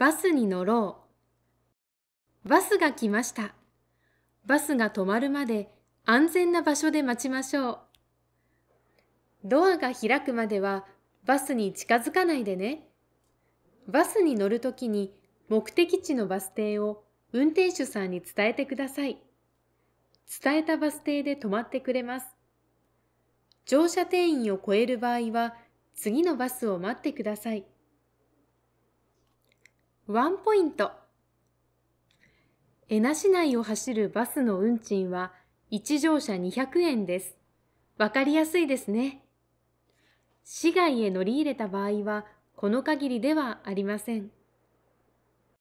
バスに乗ろう。バスが来ました。バスが止まるまで安全な場所で待ちましょう。ドアが開くまではバスに近づかないでね。バスに乗るときに目的地のバス停を運転手さんに伝えてください。伝えたバス停で止まってくれます。乗車定員を超える場合は次のバスを待ってください。ワンポイント恵那市内を走るバスの運賃は1乗車200円です。わかりやすいですね。市外へ乗り入れた場合はこの限りではありません。